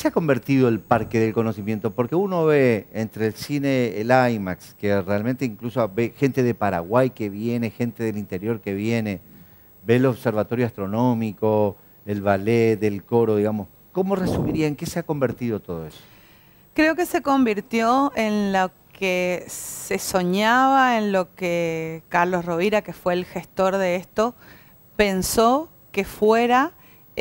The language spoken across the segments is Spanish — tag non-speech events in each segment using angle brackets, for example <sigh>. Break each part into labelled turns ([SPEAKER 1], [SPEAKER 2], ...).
[SPEAKER 1] se ha convertido el parque del conocimiento? Porque uno ve entre el cine, el IMAX, que realmente incluso ve gente de Paraguay que viene, gente del interior que viene, ve el observatorio astronómico, el ballet, el coro, digamos. ¿Cómo resumiría en qué se ha convertido todo eso?
[SPEAKER 2] Creo que se convirtió en lo que se soñaba, en lo que Carlos Rovira, que fue el gestor de esto, pensó que fuera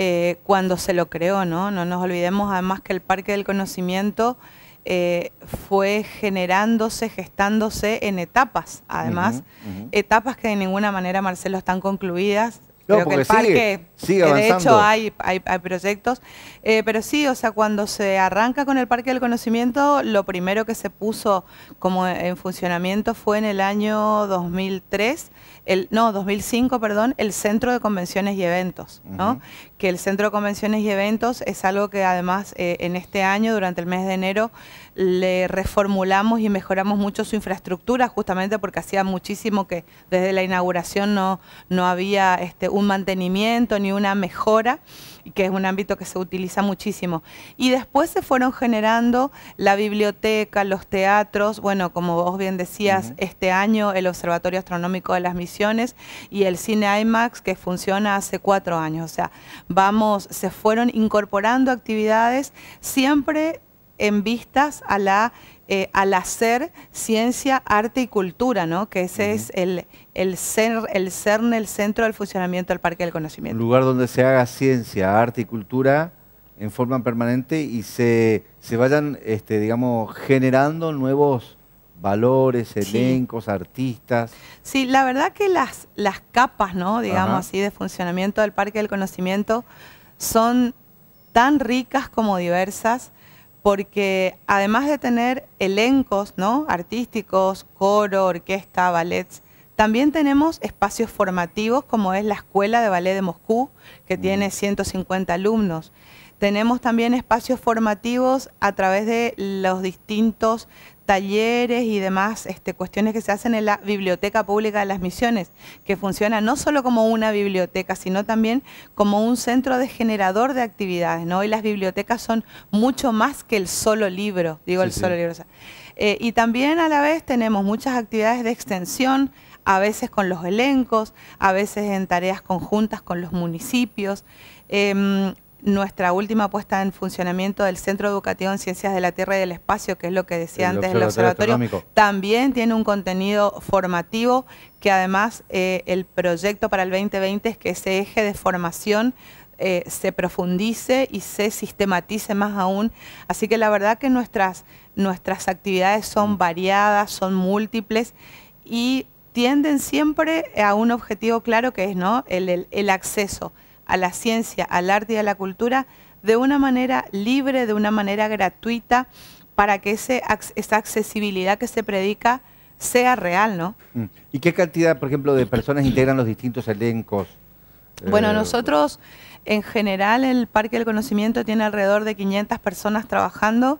[SPEAKER 2] eh, cuando se lo creó, ¿no? No nos olvidemos además que el Parque del Conocimiento eh, fue generándose, gestándose en etapas, además, etapas que de ninguna manera, Marcelo, están concluidas. Creo que el parque, que de hecho hay, proyectos, eh, pero sí, o sea, cuando se arranca con el Parque del Conocimiento, lo primero que se puso como en funcionamiento fue en el año 2003, el, no, 2005, perdón, el Centro de Convenciones y Eventos, ¿no? que el Centro de Convenciones y Eventos es algo que además eh, en este año, durante el mes de enero, le reformulamos y mejoramos mucho su infraestructura, justamente porque hacía muchísimo que desde la inauguración no, no había este, un mantenimiento ni una mejora, que es un ámbito que se utiliza muchísimo. Y después se fueron generando la biblioteca, los teatros, bueno, como vos bien decías, este año el Observatorio Astronómico de las Misiones y el Cine IMAX, que funciona hace cuatro años. O sea, vamos, se fueron incorporando actividades siempre en vistas a la, eh, al hacer ciencia, arte y cultura, ¿no? que ese es el, el, el el Centro del Funcionamiento del Parque del Conocimiento.
[SPEAKER 1] Un lugar donde se haga ciencia, arte y cultura en forma permanente y se, se vayan, este, digamos, generando nuevos valores, elencos, artistas.
[SPEAKER 2] Sí, la verdad que las, las capas, digamos así, de funcionamiento del Parque del Conocimiento son tan ricas como diversas, porque además de tener elencos artísticos, coro, orquesta, ballets, también tenemos espacios formativos como es la Escuela de Ballet de Moscú, que mm. tiene 150 alumnos. Tenemos también espacios formativos a través de los distintos talleres y demás este, cuestiones que se hacen en la Biblioteca Pública de las Misiones, que funciona no solo como una biblioteca, sino también como un centro de generador de actividades. ¿no? Y las bibliotecas son mucho más que el solo libro, digo el solo libro. Eh, y también a la vez tenemos muchas actividades de extensión, a veces con los elencos, a veces en tareas conjuntas con los municipios. Em, nuestra última puesta en funcionamiento del Centro Educativo en Ciencias de la Tierra y del Espacio, que es lo que decía antes el observatorio, también tiene un contenido formativo que además eh, el proyecto para el 2020 es que ese eje de formación eh, se profundice y se sistematice más aún. Así que la verdad que nuestras, nuestras actividades son mm. variadas, son múltiples y tienden siempre a un objetivo claro que es ¿no? el acceso a la ciencia, al arte y a la cultura de una manera libre, de una manera gratuita, para que esa accesibilidad que se predica sea real, ¿no?
[SPEAKER 1] Mm. ¿Y qué cantidad, por ejemplo, de personas integran los distintos elencos? Bueno, eh,
[SPEAKER 2] nosotros en general el Parque del Conocimiento tiene alrededor de 500 personas trabajando.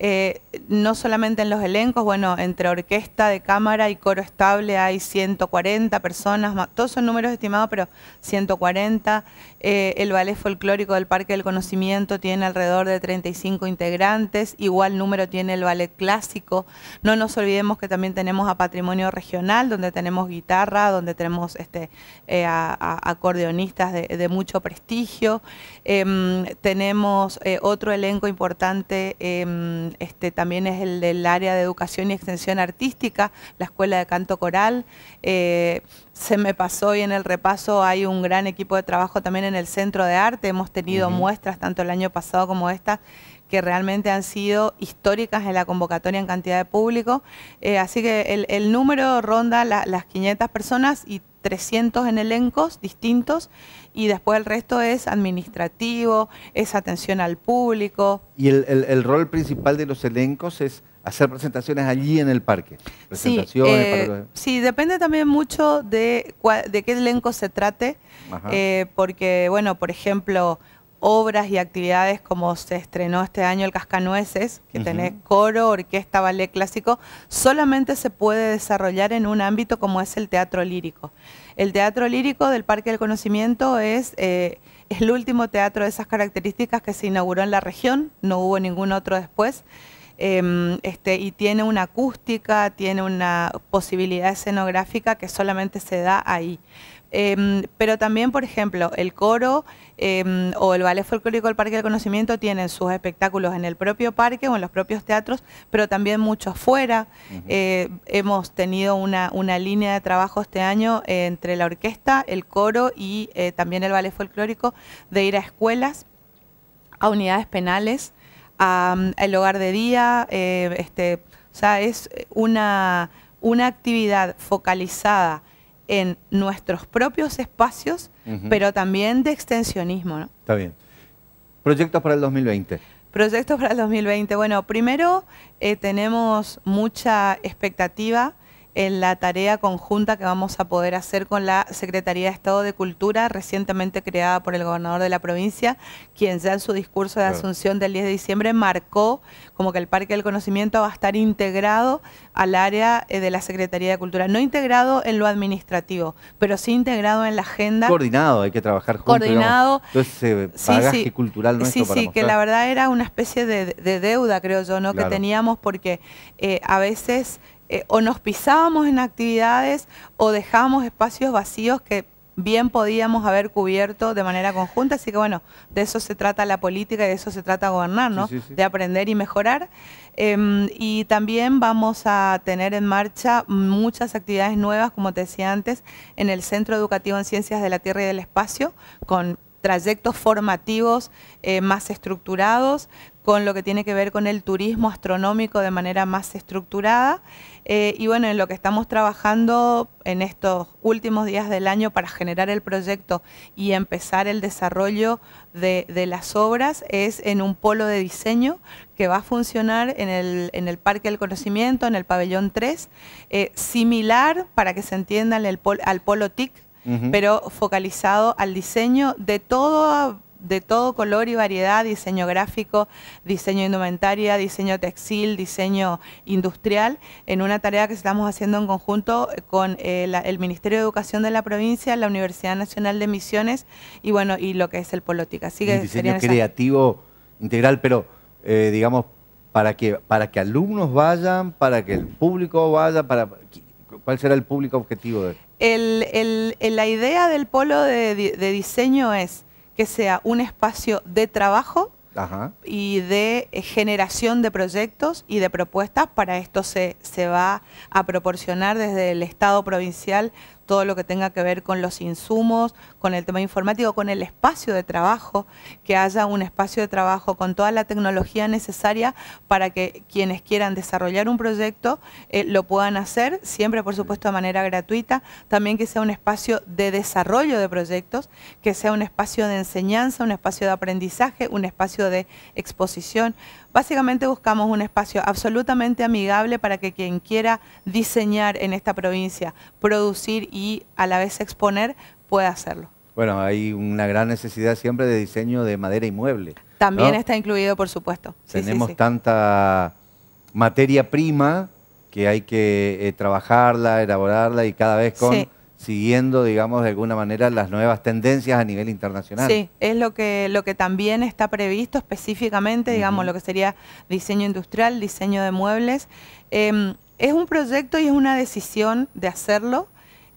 [SPEAKER 2] Eh, no solamente en los elencos, bueno, entre orquesta de cámara y coro estable hay 140 personas, todos son números estimados, pero 140. Eh, el ballet folclórico del Parque del Conocimiento tiene alrededor de 35 integrantes, igual número tiene el ballet clásico. No nos olvidemos que también tenemos a Patrimonio Regional, donde tenemos guitarra, donde tenemos este, eh, acordeonistas de, de, mucho prestigio. Em, tenemos otro elenco importante em, este, también es el del área de educación y extensión artística, la Escuela de Canto Coral. Eh, se me pasó y en el repaso hay un gran equipo de trabajo también en el Centro de Arte. Hemos tenido muestras tanto el año pasado como esta que realmente han sido históricas en la convocatoria en cantidad de público. Eh, así que el, número ronda las 500 personas y 300 en elencos distintos y después el resto es administrativo, es atención al público.
[SPEAKER 1] Y el, rol principal de los elencos es hacer presentaciones allí en el parque. Presentaciones eh,
[SPEAKER 2] sí, depende también mucho de, de qué elenco se trate, eh, porque, bueno, por ejemplo, obras y actividades como se estrenó este año el Cascanueces, que tiene coro, orquesta, ballet clásico, solamente se puede desarrollar en un ámbito como es el teatro lírico. El teatro lírico del Parque del Conocimiento es eh, el último teatro de esas características que se inauguró en la región, no hubo ningún otro después. Em, este, y tiene una acústica, tiene una posibilidad escenográfica que solamente se da ahí. Em, pero también, por ejemplo, el coro em, o el ballet folclórico del Parque del Conocimiento tienen sus espectáculos en el propio parque o en los propios teatros, pero también mucho afuera. Eh, hemos tenido una, línea de trabajo este año eh, entre la orquesta, el coro y eh, también el ballet folclórico de ir a escuelas, a unidades penales, al mm, hogar de día. Este, o sea, es una actividad focalizada en nuestros propios espacios, pero también de extensionismo.
[SPEAKER 1] Está bien. Proyectos para el 2020.
[SPEAKER 2] Proyectos para el 2020. Bueno, primero eh, tenemos mucha expectativa en la tarea conjunta que vamos a poder hacer con la Secretaría de Estado de Cultura, recientemente creada por el gobernador de la provincia, quien ya en su discurso de asunción del 10 de diciembre marcó como que el Parque del Conocimiento va a estar integrado al área eh, de la Secretaría de Cultura. No integrado en lo administrativo, pero sí integrado en la agenda.
[SPEAKER 1] Coordinado, hay que trabajar juntos. Coordinado. Entonces, eh, sí, sí, cultural Sí, sí, que la
[SPEAKER 2] verdad era una especie de, deuda, creo yo, ¿no? Que teníamos porque eh, a veces eh, o nos pisábamos en actividades o dejábamos espacios vacíos que bien podíamos haber cubierto de manera conjunta. Así que bueno, de eso se trata la política y de eso se trata gobernar, ¿no? De aprender y mejorar. Em, y también vamos a tener en marcha muchas actividades nuevas, como te decía antes, en el Centro Educativo en Ciencias de la Tierra y del Espacio, con trayectos formativos eh, más estructurados, con lo que tiene que ver con el turismo astronómico de manera más estructurada. Eh, y bueno, en lo que estamos trabajando en estos últimos días del año para generar el proyecto y empezar el desarrollo de, las obras es en un polo de diseño que va a funcionar en el, en el Parque del Conocimiento, en el Pabellón 3, eh, similar, para que se entiendan, el al polo TIC pero focalizado al diseño de todo de todo color y variedad, diseño gráfico, diseño indumentaria, diseño textil, diseño industrial, en una tarea que estamos haciendo en conjunto con eh, el Ministerio de Educación de la provincia, la Universidad Nacional de Misiones y bueno, y lo que es el Polótica. Así que diseño
[SPEAKER 1] creativo integral, pero eh, digamos para que para que alumnos vayan, para que el público vaya, ¿cuál será el público objetivo de
[SPEAKER 2] el, la idea del polo de, diseño es que sea un espacio de trabajo y de eh, generación de proyectos y de propuestas. Para esto se, se va a proporcionar desde el Estado provincial todo lo que tenga que ver con los insumos, con el tema informático, con el espacio de trabajo, que haya un espacio de trabajo con toda la tecnología necesaria para que quienes quieran desarrollar un proyecto eh, lo puedan hacer, siempre por supuesto de manera gratuita, también que sea un espacio de desarrollo de proyectos, que sea un espacio de enseñanza, un espacio de aprendizaje, un espacio de exposición, Básicamente buscamos un espacio absolutamente amigable para que quien quiera diseñar en esta provincia, producir y a la vez exponer, pueda hacerlo.
[SPEAKER 1] Bueno, hay una gran necesidad siempre de diseño de madera y mueble.
[SPEAKER 2] También está incluido, por supuesto. Tenemos
[SPEAKER 1] tanta materia prima que hay que eh, trabajarla, elaborarla y cada vez con siguiendo, digamos, de alguna manera las nuevas tendencias a nivel internacional. Sí,
[SPEAKER 2] es lo que, lo que también está previsto específicamente, digamos, lo que sería diseño industrial, diseño de muebles. Em, es un proyecto y es una decisión de hacerlo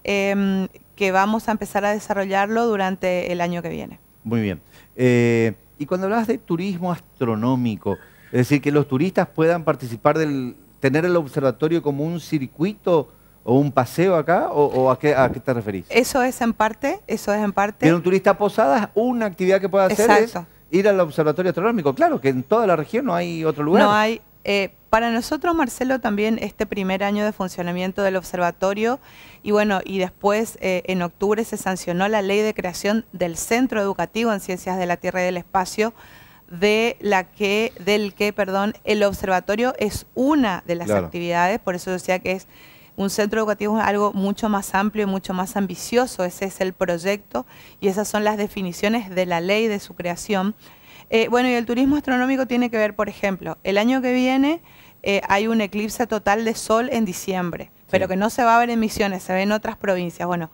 [SPEAKER 2] em, que vamos a empezar a desarrollarlo durante el año que viene.
[SPEAKER 1] Muy bien. Eh, y cuando hablas de turismo astronómico, es decir, que los turistas puedan participar del, tener el observatorio como un circuito o un paseo acá? ¿O, a, qué, a, qué, te referís?
[SPEAKER 2] Eso es en parte, eso es en parte.
[SPEAKER 1] un turista posada, una actividad que puede hacer es ir al observatorio astronómico. Claro, que en toda la región no hay otro lugar. No hay.
[SPEAKER 2] Eh, para nosotros, Marcelo, también este primer año de funcionamiento del observatorio y bueno, y después eh, en octubre se sancionó la ley de creación del Centro Educativo en Ciencias de la Tierra y del Espacio, de la que, del que, perdón, el observatorio es una de las actividades, por eso decía que es un centro educativo es algo mucho más amplio y mucho más ambicioso, ese es el proyecto y esas son las definiciones de la ley de su creación. Eh, bueno, y el turismo astronómico tiene que ver, por ejemplo, el año que viene eh, hay un eclipse total de sol en diciembre, pero que no se va a ver en Misiones, se ve en otras provincias. Bueno,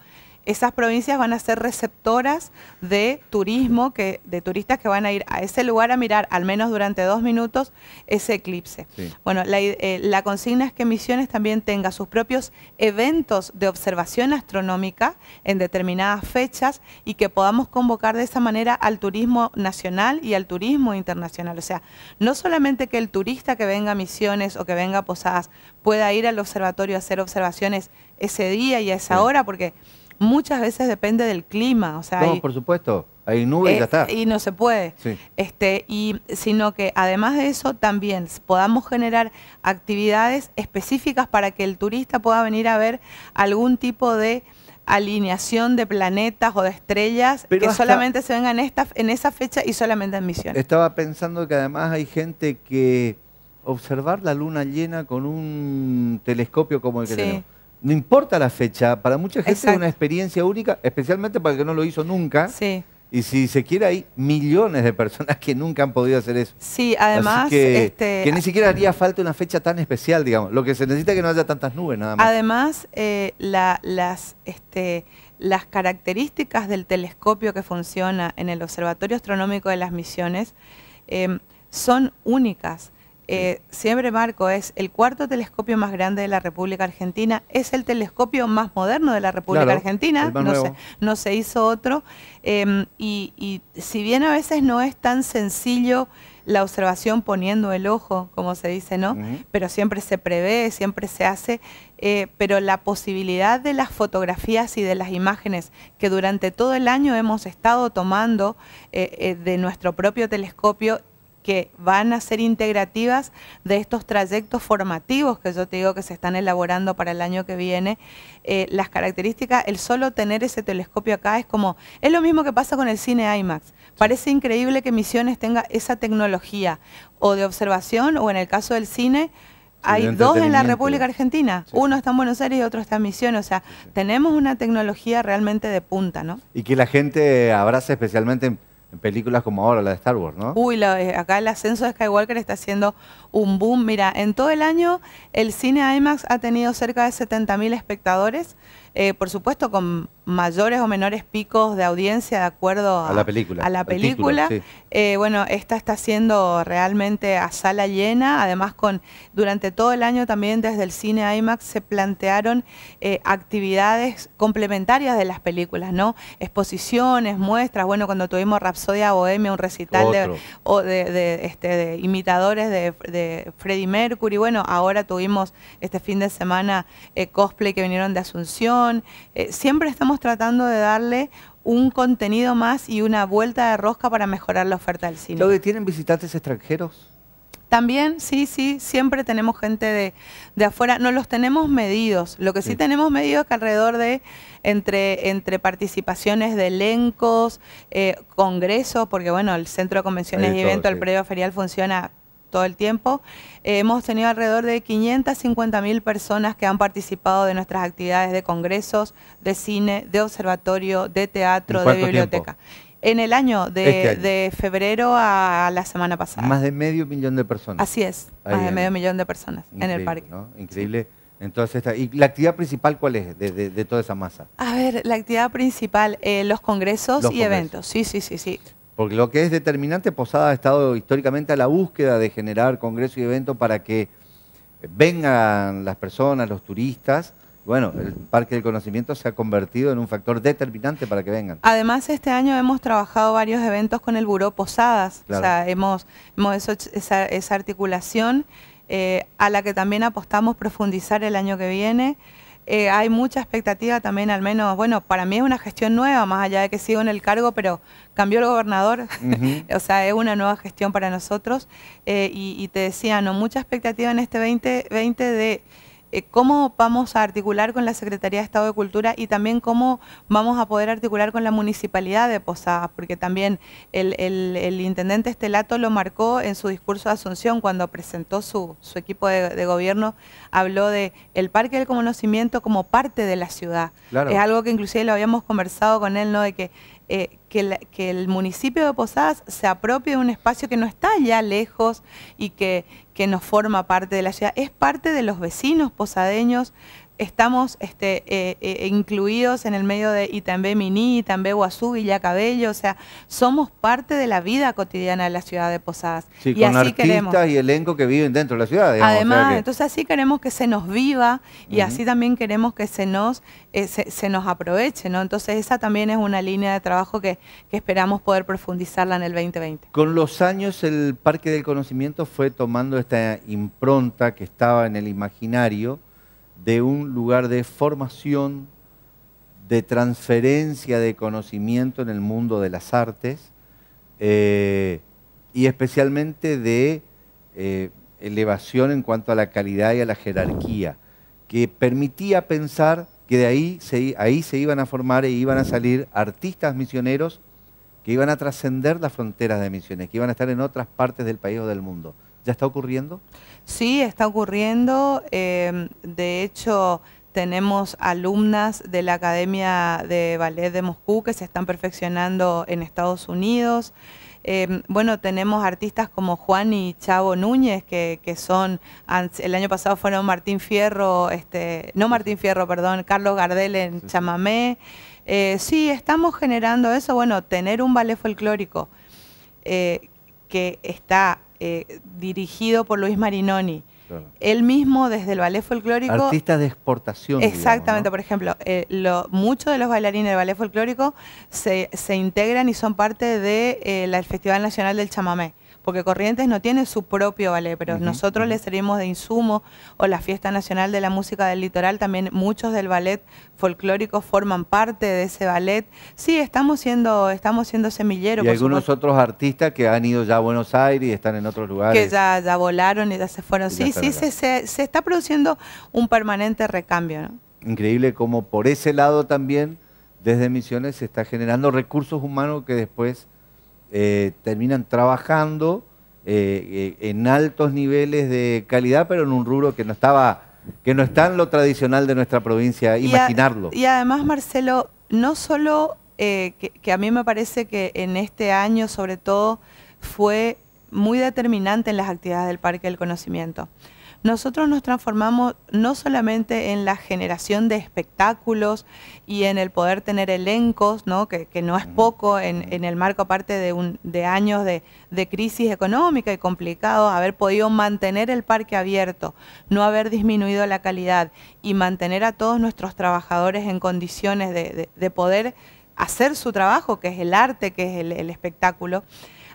[SPEAKER 2] esas provincias van a ser receptoras de turismo, que, de turistas que van a ir a ese lugar a mirar, al menos durante dos minutos, ese eclipse. Bueno, eh, la, consigna es que Misiones también tenga sus propios eventos de observación astronómica en determinadas fechas y que podamos convocar de esa manera al turismo nacional y al turismo internacional. O sea, no solamente que el turista que venga a Misiones o que venga a Posadas pueda ir al observatorio a hacer observaciones ese día y a esa hora, porque muchas veces depende del clima. O sea, no,
[SPEAKER 1] por supuesto. Hay nubes y ya eh, está. Y
[SPEAKER 2] no se puede. Este, y, sino que además de eso, también podamos generar actividades específicas para que el turista pueda venir a ver algún tipo de alineación de planetas o de estrellas que solamente se vengan en, esta, en esa fecha y solamente en misiones.
[SPEAKER 1] Estaba pensando que además hay gente que observar la luna llena con un telescopio como el que tenemos no importa la fecha, para mucha gente es una experiencia única, especialmente para el que no lo hizo nunca. Sí. Y si se quiere, hay millones de personas que nunca han podido hacer eso.
[SPEAKER 2] Sí, además. Este, que, ni siquiera haría
[SPEAKER 1] falta una fecha tan especial, digamos. Lo que se necesita es que no haya tantas nubes, nada más.
[SPEAKER 2] Además, eh, este, las, características del telescopio que funciona en el Observatorio Astronómico de las Misiones eh, son únicas. Eh, siempre Marco, es el cuarto telescopio más grande de la República Argentina, es el telescopio más moderno de la República Argentina, no se, hizo otro, em, y, si bien a veces no es tan sencillo la observación poniendo el ojo, como se dice, ¿no? Pero siempre se prevé, siempre se hace, eh, pero la posibilidad de las fotografías y de las imágenes que durante todo el año hemos estado tomando eh, de nuestro propio telescopio que van a ser integrativas de estos trayectos formativos que yo te digo que se están elaborando para el año que viene. Eh, las características, el solo tener ese telescopio acá es como, es lo mismo que pasa con el cine IMAX. Parece increíble que Misiones tenga esa tecnología o de observación o en el caso del cine,
[SPEAKER 1] hay dos en la República
[SPEAKER 2] Argentina. Uno está en Buenos Aires y otro está en Misiones. O sea, tenemos una tecnología realmente de punta, ¿no?
[SPEAKER 1] Y que la gente abrace especialmente en en películas como ahora, la de Star Wars, ¿no?
[SPEAKER 2] Uy, eh, acá el ascenso de Skywalker está haciendo un boom. Mira, en todo el año el cine IMAX ha tenido cerca de 70.000 espectadores. Eh, por supuesto con mayores o menores picos de audiencia de acuerdo a, la película. Eh, bueno, esta está siendo realmente a sala llena, además con durante todo el año también desde el cine IMAX se plantearon eh, actividades complementarias de las películas, ¿no? Exposiciones, muestras, bueno, cuando tuvimos Rapsodia Bohemia, un recital de, o de, este, imitadores de, Freddie Mercury, bueno, ahora tuvimos este fin de semana cosplay que vinieron de Asunción, eh, siempre estamos tratando de darle un contenido más y una vuelta de rosca para mejorar la oferta del cine. ¿Lo tienen visitantes extranjeros? También, sí, sí, siempre tenemos gente de, afuera, no los tenemos medidos, lo que sí, tenemos medido es que alrededor de, entre, entre participaciones de elencos, eh, congresos, porque bueno, el Centro de Convenciones y Eventos, el Predio Ferial funciona todo el tiempo. Eh, hemos tenido alrededor de 550 mil personas que han participado de nuestras actividades de congresos, de cine, de observatorio, de teatro, de biblioteca. En el este año de, febrero a la semana pasada.
[SPEAKER 1] Más de medio millón de personas. Así es, más de medio millón de personas en el parque. Increíble. Entonces, ¿y la actividad principal cuál es de, toda esa masa?
[SPEAKER 2] A ver, la actividad principal, eh, los congresos y eventos. Sí, sí, sí, sí.
[SPEAKER 1] Porque lo que es determinante, Posada ha estado históricamente a la búsqueda de generar congresos y eventos para que vengan las personas, los turistas. Bueno, el Parque del Conocimiento se ha convertido en un factor determinante para que vengan.
[SPEAKER 2] Además, este año hemos trabajado varios eventos con el Buró Posadas. O sea, hemos, hecho esa, articulación eh, a la que también apostamos profundizar el año que viene. Eh, hay mucha expectativa también, al menos, bueno, para mí es una gestión nueva, más allá de que sigo en el cargo, pero cambió el gobernador, <laughs> o sea, es una nueva gestión para nosotros. Eh, y, y, te decía, no, mucha expectativa en este 2020 de eh, cómo vamos a articular con la Secretaría de Estado de Cultura y también cómo vamos a poder articular con la Municipalidad de Posadas, porque también el, intendente Estelato lo marcó en su discurso de Asunción cuando presentó su, equipo de, gobierno, habló de el Parque del Conocimiento como parte de la ciudad. Es algo que inclusive lo habíamos conversado con él, ¿no? De que eh, que, el municipio de Posadas se apropie de un espacio que no está ya lejos y que, que no forma parte de la ciudad, es parte de los vecinos posadeños, estamos este, eh, eh, incluidos en el medio de Itambé Miní, Itambé Guazú, Villa Cabello, o sea, somos parte de la vida cotidiana de la ciudad de Posadas. Sí, y con así artistas queremos.
[SPEAKER 1] y elenco que viven dentro de la ciudad. Además, entonces
[SPEAKER 2] así queremos que se nos viva y así también queremos que se nos, eh, nos aproveche, ¿no? Entonces esa también es una línea de trabajo que, que esperamos poder profundizarla en el 2020.
[SPEAKER 1] Con los años el Parque del Conocimiento fue tomando esta impronta que estaba en el imaginario, de un lugar de formación, de transferencia de conocimiento en el mundo de las artes eh, y especialmente de eh, elevación en cuanto a la calidad y a la jerarquía, que permitía pensar que de ahí se, ahí se iban a formar e iban a salir artistas misioneros que iban a trascender las fronteras de misiones, que iban a estar en otras partes del país o del mundo. ¿Ya está ocurriendo?
[SPEAKER 2] Sí, está ocurriendo. Em, de hecho, tenemos alumnas de la Academia de Ballet de Moscú que se están perfeccionando en Estados Unidos. Em, bueno, tenemos artistas como Juan y Chavo Núñez, que, son, el año pasado fueron Martín Fierro, este, no Martín Fierro, perdón, Carlos Gardel en Chamamé. Eh, sí, estamos generando eso, bueno, tener un ballet folclórico eh, que está eh, dirigido por Luis Marinoni. Él mismo desde el ballet folclórico... Artistas
[SPEAKER 1] de exportación. Exactamente,
[SPEAKER 2] por ejemplo, eh, muchos de los bailarines del ballet folclórico se, se integran y son parte del de, eh, Festival Nacional del Chamamé porque Corrientes no tiene su propio ballet, pero nosotros le servimos de insumo, o la Fiesta Nacional de la Música del Litoral, también muchos del ballet folclórico forman parte de ese ballet. Sí, estamos siendo, estamos siendo semillero. Y algunos
[SPEAKER 1] otros artistas que han ido ya a Buenos Aires y están en otros lugares. Que
[SPEAKER 2] ya, volaron y ya se fueron. sí, sí, se, está produciendo un permanente recambio.
[SPEAKER 1] Increíble como por ese lado también, desde Misiones se está generando recursos humanos que después eh, terminan trabajando eh, eh, en altos niveles de calidad, pero en un rubro que no estaba, que no está en lo tradicional de nuestra provincia, imaginarlo. y
[SPEAKER 2] además, Marcelo, no solo que, a mí me parece que en este año, sobre todo, fue muy determinante en las actividades del Parque del Conocimiento nosotros nos transformamos no solamente en la generación de espectáculos y en el poder tener elencos, Que, no es poco en, el marco aparte de, años de, crisis económica y complicado, haber podido mantener el parque abierto, no haber disminuido la calidad y mantener a todos nuestros trabajadores en condiciones de, poder hacer su trabajo, que es el arte, que es el espectáculo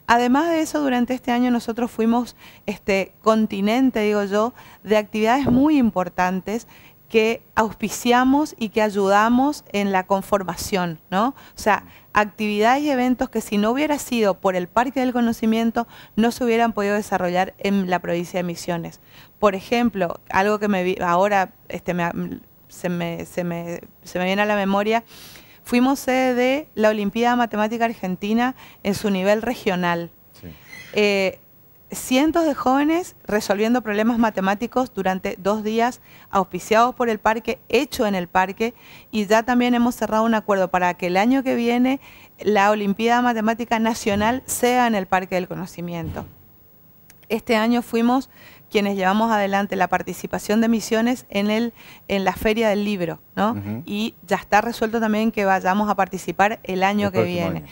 [SPEAKER 2] Además de eso, durante este año nosotros fuimos este continente, digo yo, de actividades muy importantes que auspiciamos y que ayudamos en la conformación, ¿no? O sea, actividades y eventos que si no hubiera sido por el Parque del Conocimiento no se hubieran podido desarrollar en la provincia de Misiones. Por ejemplo, algo que ahora este, se me viene a la memoria Fuimos sede de la Olimpiada Matemática Argentina en su nivel regional. Eh, cientos de jóvenes resolviendo problemas matemáticos durante dos días, auspiciados por el parque, hecho en el parque, y ya también hemos cerrado un acuerdo para que el año que viene la Olimpiada Matemática Nacional sea en el Parque del Conocimiento este año fuimos quienes llevamos adelante la participación de misiones en, el, en la feria del libro, ¿no? Y ya está resuelto también que vayamos a participar el año que viene.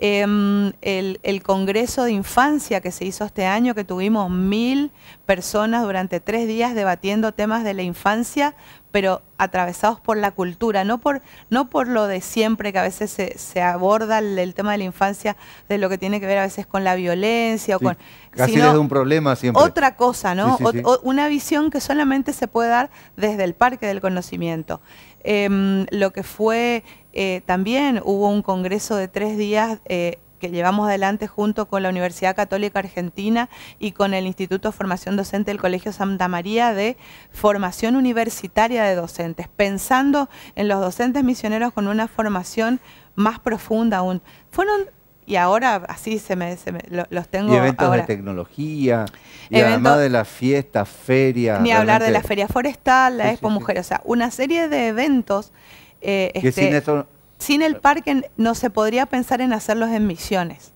[SPEAKER 2] Em, el, el, Congreso de Infancia que se hizo este año, que tuvimos mil personas durante tres días debatiendo temas de la infancia, pero atravesados por la cultura, no por, no por lo de siempre que a veces se, aborda el, tema de la infancia, de lo que tiene que ver a veces con la violencia o con... Casi desde un
[SPEAKER 1] problema siempre.
[SPEAKER 2] Otra cosa, ¿no? una visión que solamente se puede dar desde el parque del conocimiento. Em, lo que fue, eh, también hubo un congreso de tres días eh, que llevamos adelante junto con la Universidad Católica Argentina y con el Instituto de Formación Docente del Colegio Santa María de formación universitaria de docentes, pensando en los docentes misioneros con una formación más profunda aún. Fueron y ahora así se me, se los tengo. Y eventos de
[SPEAKER 1] tecnología, y además de las fiestas, ferias. Ni hablar de la
[SPEAKER 2] feria forestal, la Expo Mujer, o sea, una serie de eventos. Eh, que este, sin el parque no se podría pensar en hacerlos en misiones.